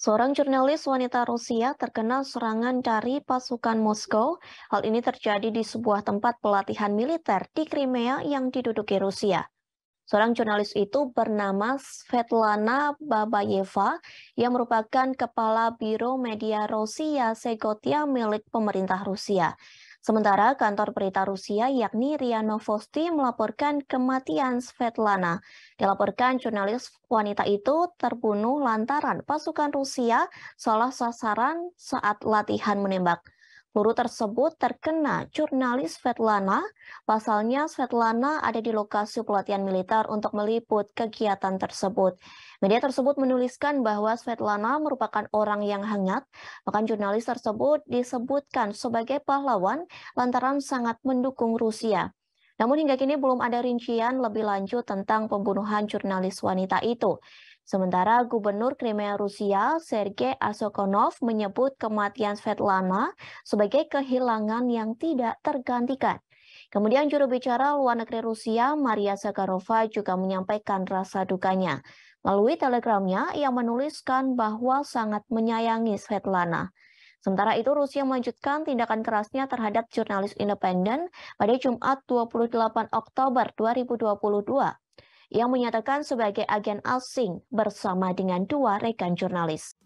Seorang jurnalis wanita Rusia terkena serangan dari pasukan Moskow. Hal ini terjadi di sebuah tempat pelatihan militer di Crimea yang diduduki Rusia. Seorang jurnalis itu bernama Svetlana Babayeva yang merupakan kepala Biro Media Rusia Segotia milik pemerintah Rusia. Sementara kantor berita Rusia yakni RIA Novosti melaporkan kematian Svetlana. Dilaporkan jurnalis wanita itu terbunuh lantaran pasukan Rusia salah sasaran saat latihan menembak. Guru tersebut terkena jurnalis Svetlana, pasalnya Svetlana ada di lokasi pelatihan militer untuk meliput kegiatan tersebut. Media tersebut menuliskan bahwa Svetlana merupakan orang yang hangat, bahkan jurnalis tersebut disebutkan sebagai pahlawan lantaran sangat mendukung Rusia. Namun hingga kini belum ada rincian lebih lanjut tentang pembunuhan jurnalis wanita itu. Sementara Gubernur Crimea Rusia Sergei Asokonov menyebut kematian Svetlana sebagai kehilangan yang tidak tergantikan. Kemudian juru bicara luar negeri Rusia Maria Zakharova juga menyampaikan rasa dukanya. Melalui telegramnya, ia menuliskan bahwa sangat menyayangi Svetlana. Sementara itu, Rusia melanjutkan tindakan kerasnya terhadap jurnalis independen pada Jumat 28 Oktober 2022 yang menyatakan sebagai agen asing bersama dengan dua rekan jurnalis.